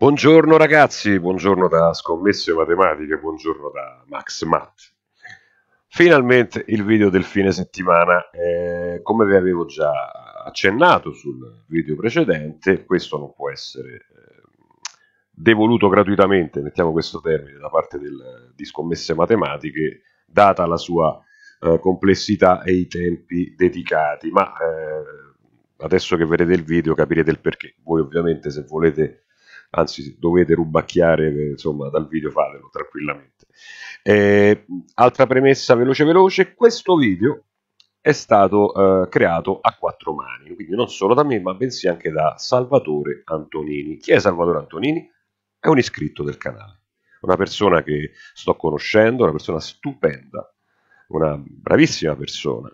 Buongiorno ragazzi, buongiorno da Scommesse Matematiche, buongiorno da Max Matt. Finalmente il video del fine settimana, eh, come vi avevo già accennato sul video precedente, questo non può essere eh, devoluto gratuitamente, mettiamo questo termine, da parte del, di Scommesse Matematiche, data la sua eh, complessità e i tempi dedicati, ma eh, adesso che vedrete il video capirete il perché. Voi ovviamente se volete anzi dovete rubacchiare eh, insomma, dal video fatelo tranquillamente. Eh, altra premessa veloce veloce, questo video è stato eh, creato a quattro mani, quindi non solo da me ma bensì anche da Salvatore Antonini. Chi è Salvatore Antonini? È un iscritto del canale, una persona che sto conoscendo, una persona stupenda, una bravissima persona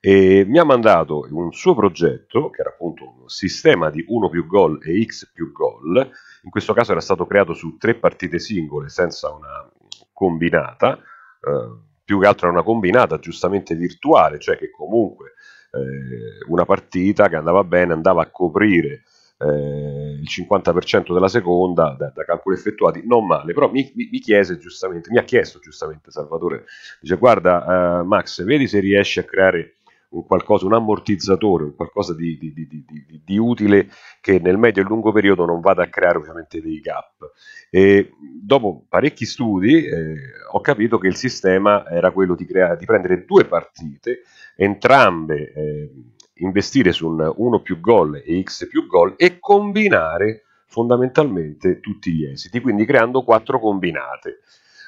e mi ha mandato un suo progetto, che era appunto un sistema di 1 più gol e x più gol, in questo caso era stato creato su tre partite singole senza una combinata, eh, più che altro era una combinata giustamente virtuale, cioè che comunque eh, una partita che andava bene andava a coprire eh, il 50% della seconda da, da, calcoli effettuati, non male, però mi, mi, mi, chiese giustamente, mi ha chiesto giustamente Salvatore, dice guarda eh, Max, vedi se riesci a creare un, qualcosa, un ammortizzatore, un qualcosa di, di, di, di, utile che nel medio e lungo periodo non vada a creare ovviamente dei gap. E dopo parecchi studi eh, ho capito che il sistema era quello di, creare, prendere due partite, entrambe eh, investire su un 1 più gol e x più gol e combinare fondamentalmente tutti gli esiti, quindi creando quattro combinate.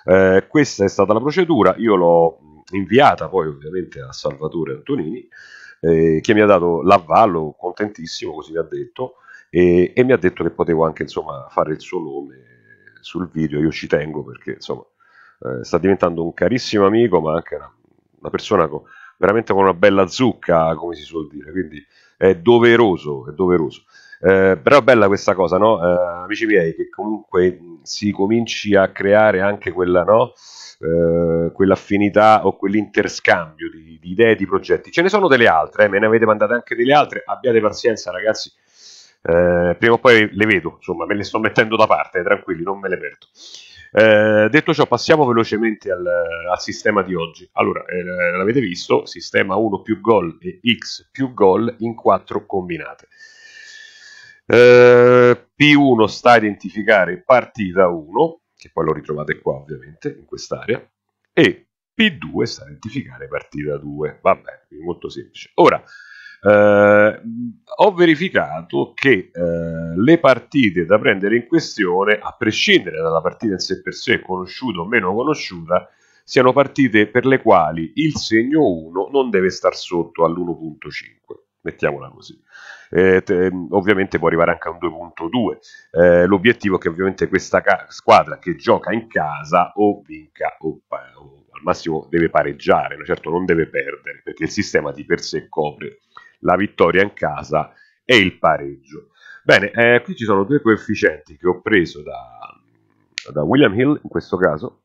Eh, questa è stata la procedura, io l'ho inviata poi ovviamente a Salvatore Antonini, eh, che mi ha dato l'avvallo, contentissimo, così mi ha detto, e, e mi ha detto che potevo anche insomma, fare il suo nome sul video, io ci tengo perché insomma, eh, sta diventando un carissimo amico, ma anche una, una persona con, veramente con una bella zucca, come si suol dire, quindi è doveroso, è doveroso. Eh, però bella questa cosa, no? eh, amici miei, che comunque si cominci a creare anche quella, no? eh, quell'affinità o quell'interscambio di, di, idee, di progetti. Ce ne sono delle altre, eh, me ne avete mandate anche delle altre, abbiate pazienza ragazzi, eh, prima o poi le vedo, insomma me le sto mettendo da parte, tranquilli, non me le perdo. Eh, detto ciò, passiamo velocemente al, al sistema di oggi. Allora, eh, l'avete visto, sistema 1 più gol e x più gol in 4 combinate. Eh, P1 sta a identificare partita 1, che poi lo ritrovate qua ovviamente, in quest'area, e P2 sta a identificare partita 2. Va bene, quindi molto semplice. Ora, eh, ho verificato che eh, le partite da prendere in questione, a prescindere dalla partita in sé per sé, conosciuta o meno conosciuta, siano partite per le quali il segno 1 non deve star sotto all'1.5 mettiamola così. Eh, te, ovviamente può arrivare anche a un 2.2. Eh, l'obiettivo è che ovviamente questa ca- squadra che gioca in casa o vinca o, o, al massimo deve pareggiare, no? certo non deve perdere perché il sistema di per sé copre la vittoria in casa e il pareggio. Bene, eh, qui ci sono due coefficienti che ho preso da, da William Hill in questo caso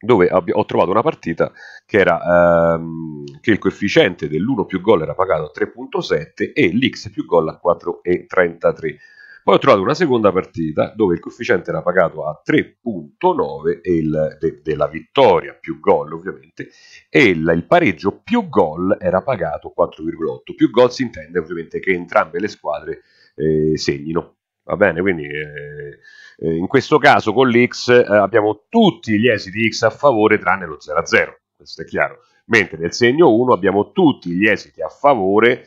dove ho trovato una partita che, era, ehm, che il coefficiente dell'1 più gol era pagato a 3.7 e l'x più gol a 4.33. Poi ho trovato una seconda partita dove il coefficiente era pagato a 3.9 il, de, della vittoria più gol ovviamente e il, il pareggio più gol era pagato 4,8. Più gol si intende ovviamente che entrambe le squadre eh, segnino. Va bene, quindi eh, eh, in questo caso con l'X eh, abbiamo tutti gli esiti X a favore tranne lo 0 a 0, questo è chiaro. Mentre nel segno 1 abbiamo tutti gli esiti a favore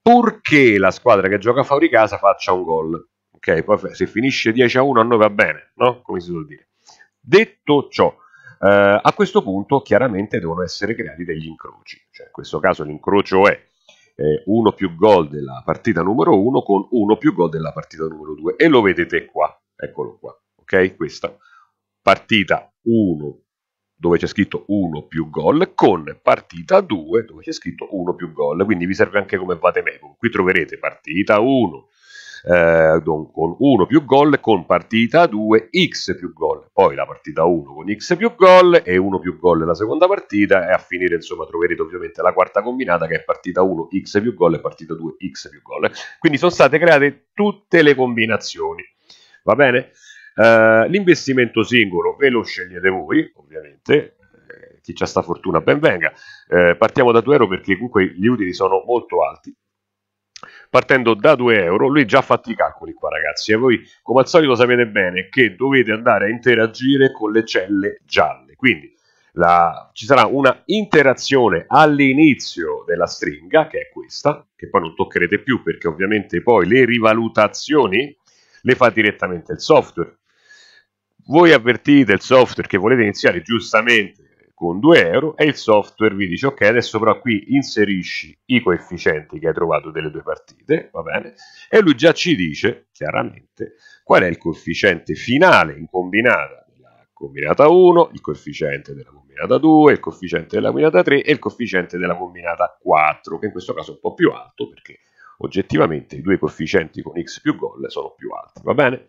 purché la squadra che gioca fuori casa faccia un gol. Ok, poi se finisce 10 a 1 a noi va bene, no? Come si suol dire. Detto ciò, eh, a questo punto chiaramente devono essere creati degli incroci, cioè in questo caso l'incrocio è eh, uno più gol della partita numero 1 con uno più gol della partita numero 2 e lo vedete qua, eccolo qua, ok? Questa partita 1 dove c'è scritto 1 più gol con partita 2 dove c'è scritto 1 più gol, quindi vi serve anche come vate mecum. Qui troverete partita 1, eh, con 1 più gol, con partita 2 x più gol, poi la partita 1 con x più gol e 1 più gol la seconda partita e a finire insomma troverete ovviamente la quarta combinata che è partita 1 x più gol e partita 2 x più gol. Quindi sono state create tutte le combinazioni, va bene? Uh, l'investimento singolo ve lo scegliete voi, ovviamente, eh, chi c'ha sta fortuna ben venga. Eh, partiamo da 2 euro perché comunque gli utili sono molto alti, partendo da 2 euro. Lui già ha fatto i calcoli qua, ragazzi. E voi, come al solito, sapete bene che dovete andare a interagire con le celle gialle. Quindi la... ci sarà una interazione all'inizio della stringa, che è questa, che poi non toccherete più perché ovviamente poi le rivalutazioni le fa direttamente il software. Voi avvertite il software che volete iniziare giustamente con 2 euro e il software vi dice ok adesso però qui inserisci i coefficienti che hai trovato delle due partite va bene e lui già ci dice chiaramente qual è il coefficiente finale in combinata della combinata 1 il coefficiente della combinata 2 il coefficiente della combinata 3 e il coefficiente della combinata 4 che in questo caso è un po' più alto perché oggettivamente i due coefficienti con x più gol sono più alti va bene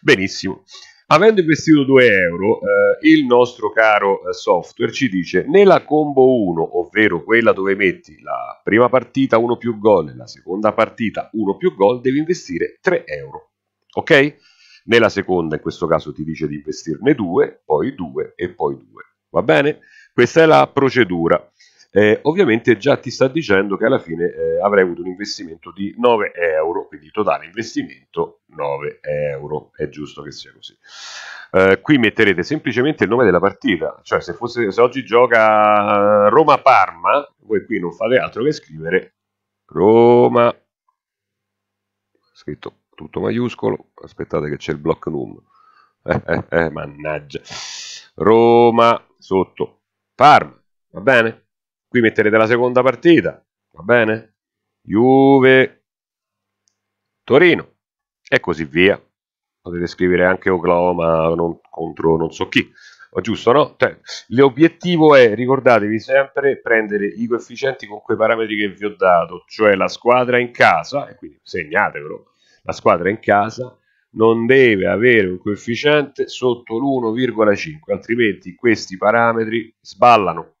benissimo Avendo investito 2 euro, eh, il nostro caro eh, software ci dice nella combo 1, ovvero quella dove metti la prima partita 1 più gol e la seconda partita 1 più gol, devi investire 3 euro. Ok? Nella seconda, in questo caso, ti dice di investirne 2, poi 2 e poi 2. Va bene? Questa è la procedura eh, ovviamente già ti sta dicendo che alla fine eh, avrai avuto un investimento di 9 euro, quindi totale investimento 9 euro, è giusto che sia così. Eh, qui metterete semplicemente il nome della partita, cioè se, fosse, se oggi gioca eh, Roma-Parma, voi qui non fate altro che scrivere Roma, scritto tutto maiuscolo, aspettate che c'è il block num, eh, eh, mannaggia, Roma sotto Parma, va bene? Qui metterete la seconda partita, va bene? Juve, Torino e così via. Potete scrivere anche Oklahoma non, contro non so chi, ma giusto no? Cioè, l'obiettivo è, ricordatevi sempre, prendere i coefficienti con quei parametri che vi ho dato, cioè la squadra in casa, e quindi segnatevelo, la squadra in casa non deve avere un coefficiente sotto l'1,5, altrimenti questi parametri sballano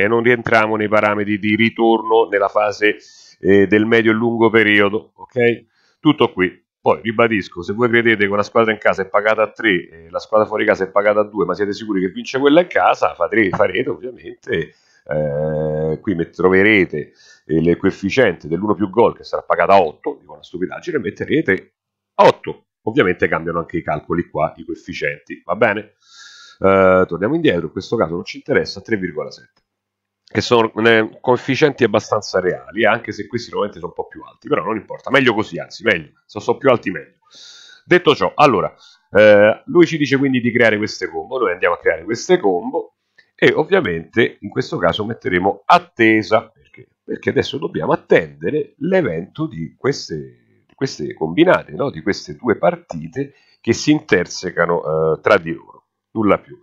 e non rientriamo nei parametri di ritorno nella fase eh, del medio e lungo periodo, ok? Tutto qui. Poi ribadisco, se voi credete che una squadra in casa è pagata a 3 eh, la squadra fuori casa è pagata a 2, ma siete sicuri che vince quella in casa, farete ovviamente, eh, qui troverete eh, il coefficiente dell'1 più gol che sarà pagata a 8, dico una stupidaggine, metterete 8. Ovviamente cambiano anche i calcoli qua, i coefficienti, va bene? Eh, torniamo indietro, in questo caso non ci interessa, 3,7 che sono eh, coefficienti abbastanza reali, eh, anche se questi normalmente sono un po' più alti, però non importa, meglio così, anzi, meglio, se sono più alti meglio. Detto ciò, allora, eh, lui ci dice quindi di creare queste combo, noi andiamo a creare queste combo e ovviamente in questo caso metteremo attesa, perché? Perché adesso dobbiamo attendere l'evento di queste, di queste combinate, no? di queste due partite che si intersecano eh, tra di loro, nulla più.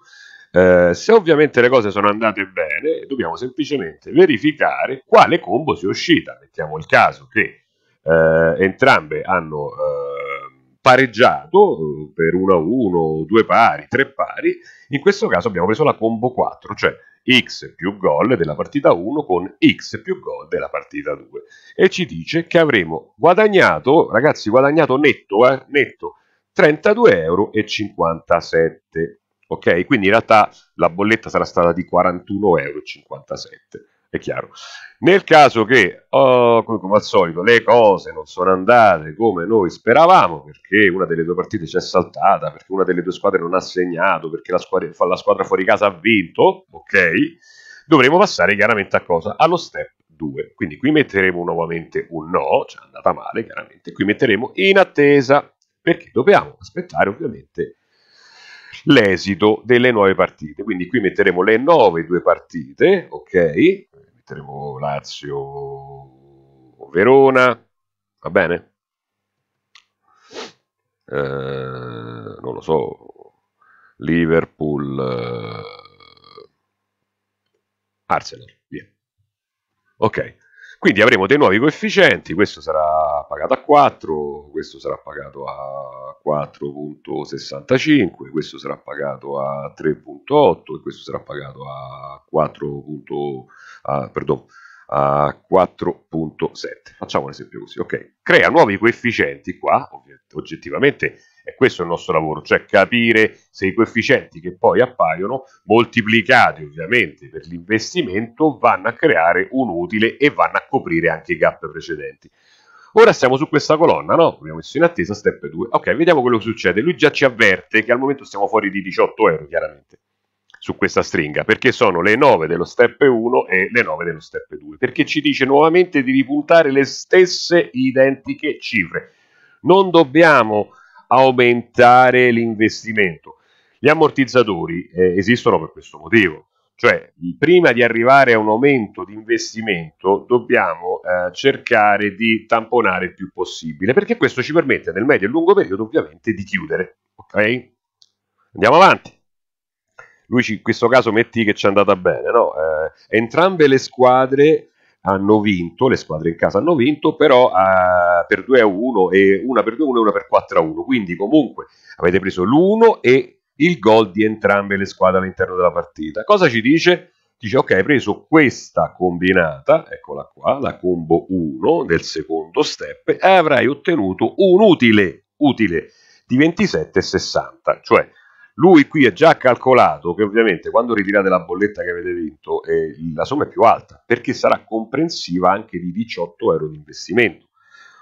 Eh, se ovviamente le cose sono andate bene, dobbiamo semplicemente verificare quale combo sia uscita. Mettiamo il caso che eh, entrambe hanno eh, pareggiato eh, per 1 a 1, 2 pari, 3 pari. In questo caso abbiamo preso la combo 4, cioè x più gol della partita 1 con x più gol della partita 2 e ci dice che avremo guadagnato, ragazzi guadagnato netto, eh, netto 32,57 euro ok? Quindi in realtà la bolletta sarà stata di 41,57 euro, è chiaro. Nel caso che, oh, come al solito, le cose non sono andate come noi speravamo, perché una delle due partite ci è saltata, perché una delle due squadre non ha segnato, perché la squadra, la squadra fuori casa ha vinto, ok? Dovremo passare chiaramente a cosa? Allo step 2. Quindi qui metteremo nuovamente un no, cioè è andata male chiaramente, qui metteremo in attesa, perché dobbiamo aspettare ovviamente l'esito delle nuove partite. Quindi qui metteremo le nuove due partite, ok? Metteremo Lazio, Verona, va bene? Eh, non lo so, Liverpool, eh, Arsenal, via. Ok, quindi avremo dei nuovi coefficienti, questo sarà pagato a 4, questo sarà pagato a 4.65, questo sarà pagato a 3.8 e questo sarà pagato a 4.7. a 4.7 facciamo un esempio così ok crea nuovi coefficienti qua oggettivamente e questo è il nostro lavoro, cioè capire se i coefficienti che poi appaiono, moltiplicati ovviamente per l'investimento, vanno a creare un utile e vanno a coprire anche i gap precedenti. Ora siamo su questa colonna, no? Abbiamo messo in attesa step 2. Ok, vediamo quello che succede. Lui già ci avverte che al momento siamo fuori di 18 euro, chiaramente, su questa stringa, perché sono le 9 dello step 1 e le 9 dello step 2, perché ci dice nuovamente di ripuntare le stesse identiche cifre. Non dobbiamo aumentare l'investimento. Gli ammortizzatori eh, esistono per questo motivo cioè, prima di arrivare a un aumento di investimento dobbiamo eh, cercare di tamponare il più possibile, perché questo ci permette nel medio e lungo periodo ovviamente di chiudere. Ok? Andiamo avanti. Lui ci, in questo caso metti che ci è andata bene, no? Eh, entrambe le squadre hanno vinto, le squadre in casa hanno vinto, però eh, per 2 a 1 e una per 2 a 1 e una per 4 a 1, quindi comunque avete preso l'1 e il gol di entrambe le squadre all'interno della partita. Cosa ci dice? Dice ok, hai preso questa combinata, eccola qua, la combo 1 del secondo step, e avrai ottenuto un utile, utile di 27,60, cioè lui qui ha già calcolato che ovviamente quando ritirate la bolletta che avete vinto eh, la somma è più alta perché sarà comprensiva anche di 18 euro di investimento.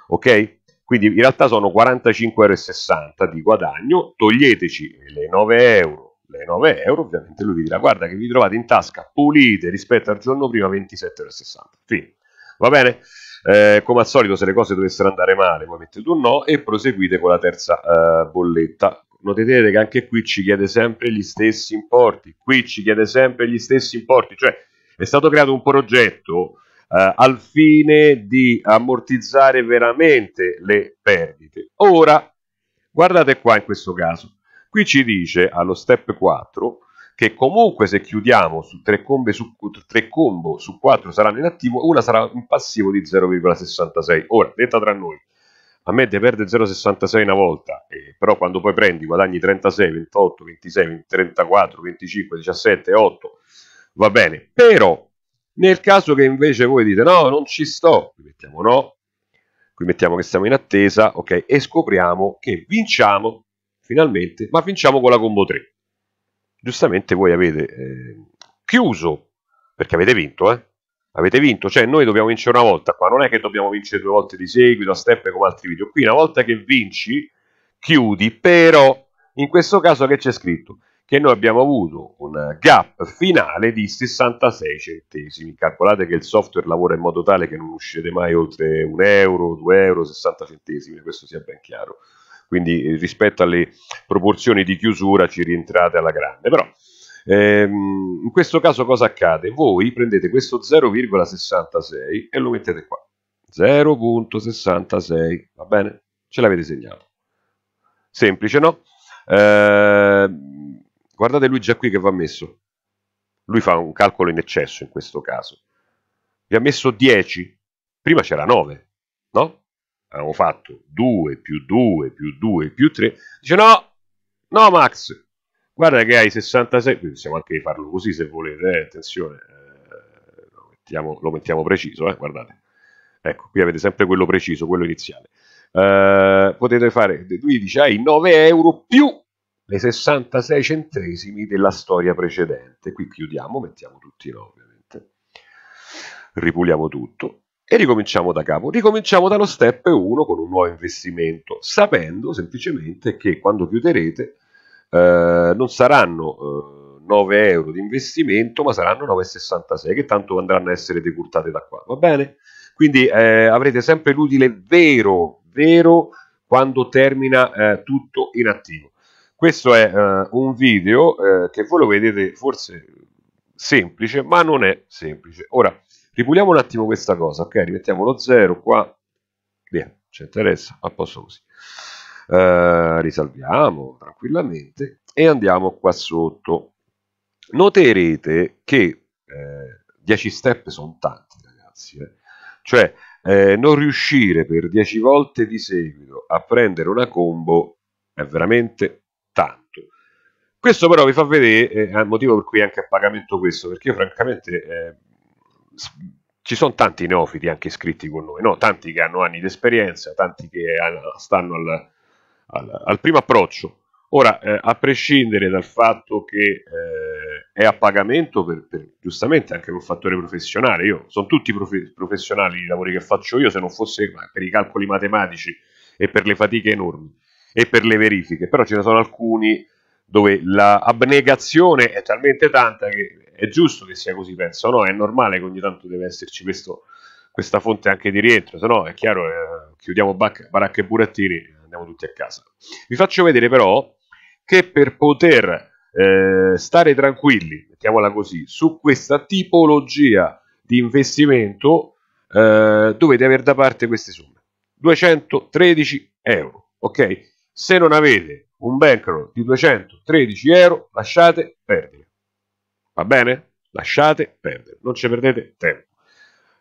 Ok? Quindi in realtà sono 45,60 euro di guadagno, toglieteci le 9 euro, le 9 euro ovviamente lui vi dirà guarda che vi trovate in tasca pulite rispetto al giorno prima 27,60 Fine. Va bene? Eh, come al solito se le cose dovessero andare male poi mettete un no e proseguite con la terza eh, bolletta. notate che anche qui ci chiede sempre gli stessi importi, qui ci chiede sempre gli stessi importi, cioè è stato creato un progetto eh, al fine di ammortizzare veramente le perdite. Ora, guardate qua in questo caso, qui ci dice allo step 4 che comunque se chiudiamo su 3 combo su, 3 4 saranno in attivo, una sarà in passivo di 0,66. Ora, detta tra noi, a me te perde 0,66 una volta, eh, però quando poi prendi guadagni 36, 28, 26, 34, 25, 17, 8, va bene, però nel caso che invece voi dite no, non ci sto, qui mettiamo no, qui mettiamo che siamo in attesa, ok, e scopriamo che vinciamo finalmente, ma vinciamo con la combo 3. Giustamente voi avete eh, chiuso, perché avete vinto, eh? Avete vinto, cioè noi dobbiamo vincere una volta qua, non è che dobbiamo vincere due volte di seguito a step come altri video. Qui una volta che vinci, chiudi, però in questo caso che c'è scritto? che noi abbiamo avuto un gap finale di 66 centesimi. Calcolate che il software lavora in modo tale che non uscite mai oltre 1 euro, 2 euro, 60 centesimi, questo sia ben chiaro. Quindi eh, rispetto alle proporzioni di chiusura ci rientrate alla grande. Però ehm, in questo caso cosa accade? Voi prendete questo 0,66 e lo mettete qua. 0,66, va bene? Ce l'avete segnato. Semplice, no? Eh, Guardate lui già qui che va messo. Lui fa un calcolo in eccesso in questo caso. Vi ha messo 10, prima c'era 9, no? Avevamo fatto 2 più 2 più 2 più 3. Dice no, no Max, guarda che hai 66, quindi possiamo anche farlo così se volete, eh, attenzione, eh, lo, mettiamo, lo, mettiamo, preciso, eh, guardate. Ecco, qui avete sempre quello preciso, quello iniziale. Eh, potete fare, lui dice hai 9 euro più nei 66 centesimi della storia precedente. Qui chiudiamo, mettiamo tutti no ovviamente, ripuliamo tutto e ricominciamo da capo. Ricominciamo dallo step 1 con un nuovo investimento, sapendo semplicemente che quando chiuderete eh, non saranno eh, 9 euro di investimento, ma saranno 9,66 che tanto andranno a essere decurtate da qua, va bene? Quindi eh, avrete sempre l'utile vero, vero quando termina eh, tutto in attivo questo è eh, un video eh, che voi lo vedete forse semplice ma non è semplice ora ripuliamo un attimo questa cosa ok rimettiamo lo 0 qua via ci interessa a posto così eh, risalviamo tranquillamente e andiamo qua sotto noterete che 10 eh, step sono tanti ragazzi eh. cioè eh, non riuscire per 10 volte di seguito a prendere una combo è veramente questo però vi fa vedere, eh, è il motivo per cui è anche a pagamento questo, perché io francamente eh, ci sono tanti neofiti anche iscritti con noi, no? tanti che hanno anni di esperienza, tanti che stanno al, al, al primo approccio. Ora, eh, a prescindere dal fatto che eh, è a pagamento, per, per, giustamente anche un fattore professionale, io sono tutti prof professionali i lavori che faccio io, se non fosse per i calcoli matematici e per le fatiche enormi e per le verifiche, però ce ne sono alcuni dove l'abnegazione è talmente tanta che è giusto che sia così, penso, no? È normale che ogni tanto deve esserci questo, questa fonte anche di rientro, se no è chiaro, eh, chiudiamo bac- baracca e burattini, e andiamo tutti a casa. Vi faccio vedere però che per poter eh, stare tranquilli, mettiamola così, su questa tipologia di investimento eh, dovete avere da parte queste somme. 213 euro, ok? Se non avete un bankroll di 213 euro, lasciate perdere. Va bene? Lasciate perdere, non ci perdete tempo.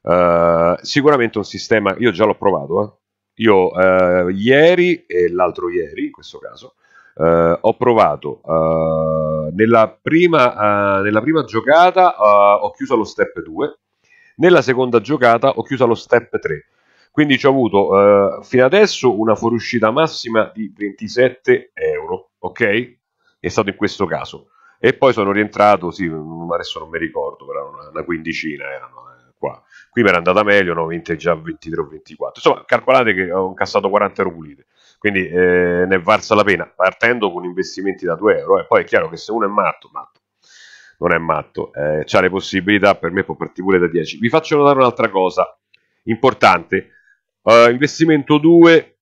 Uh, sicuramente un sistema, io già l'ho provato, eh. io uh, ieri e l'altro ieri, in questo caso, uh, ho provato nella prima, nella, prima, giocata ho chiuso lo step 2, nella seconda giocata ho chiuso lo step 3 quindi ci ho avuto eh, fino adesso una fuoriuscita massima di 27 euro ok è stato in questo caso e poi sono rientrato sì mm, adesso non mi ricordo però una, una quindicina erano eh, qua qui mi era andata meglio no 20 già 23 o 24 insomma calcolate che ho incassato 40 euro pulite quindi eh, ne è valsa la pena partendo con investimenti da 2 euro e eh. poi è chiaro che se uno è matto matto non è matto, eh, ha le possibilità per me può partire pure da 10. Vi faccio notare un'altra cosa importante, Uh, investimento 2,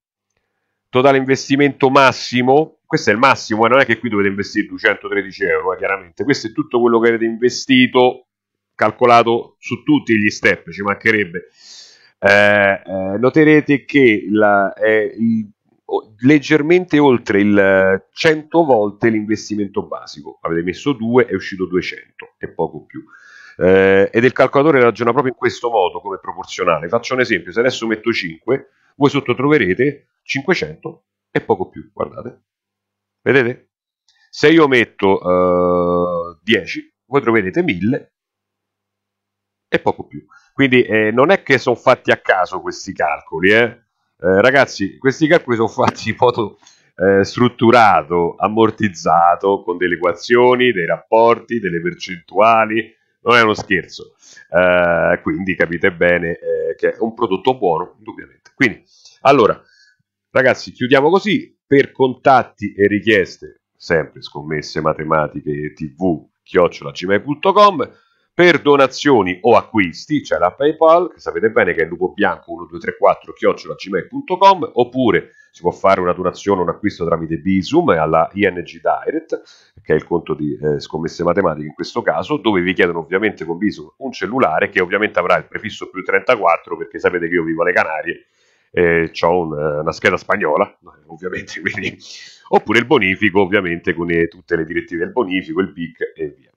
totale investimento massimo. Questo è il massimo, eh, non è che qui dovete investire 213 euro, eh, chiaramente. Questo è tutto quello che avete investito, calcolato su tutti gli step, ci mancherebbe. Eh, eh noterete che la, il, leggermente oltre il 100 volte l'investimento basico. Avete messo 2, è uscito 200 e poco più eh, ed il calcolatore ragiona proprio in questo modo come proporzionale. Faccio un esempio, se adesso metto 5, voi sotto troverete 500 e poco più, guardate, vedete? Se io metto eh, 10, voi troverete 1000 e poco più. Quindi eh, non è che sono fatti a caso questi calcoli, eh? eh ragazzi, questi calcoli sono fatti in modo eh, strutturato, ammortizzato, con delle equazioni, dei rapporti, delle percentuali, non è uno scherzo. Eh, quindi capite bene eh, che è un prodotto buono, indubbiamente. Quindi, allora, ragazzi, chiudiamo così. Per contatti e richieste, sempre scommesse matematiche tv chiocciolacimai.com per donazioni o acquisti c'è la PayPal, che sapete bene che è lupo bianco 1234 chiocciolacimel.com oppure si può fare una donazione o un acquisto tramite Bisum alla ING Direct, che è il conto di eh, scommesse matematiche in questo caso, dove vi chiedono ovviamente con Bisum un cellulare che ovviamente avrà il prefisso più 34 perché sapete che io vivo alle Canarie e ho una, eh, una, scheda spagnola, ovviamente, quindi, oppure il bonifico, ovviamente, con le, eh, tutte le direttive del bonifico, il PIC e via.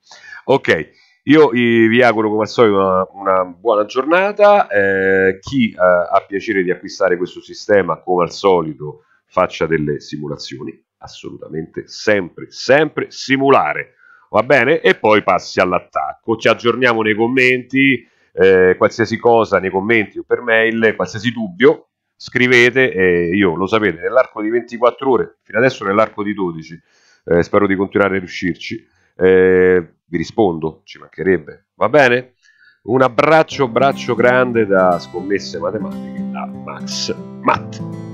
Ok, io eh, vi auguro come al solito una, una buona giornata, eh, chi eh, ha piacere di acquistare questo sistema come al solito faccia delle simulazioni, assolutamente sempre, sempre simulare, va bene? E poi passi all'attacco, ci aggiorniamo nei commenti, eh, qualsiasi cosa nei commenti o per mail, qualsiasi dubbio, scrivete e io lo sapete, nell'arco di 24 ore, fino adesso nell'arco di 12, eh, spero di continuare a riuscirci eh, vi rispondo, ci mancherebbe, va bene? Un abbraccio, braccio grande da scommesse matematiche da Max Matt.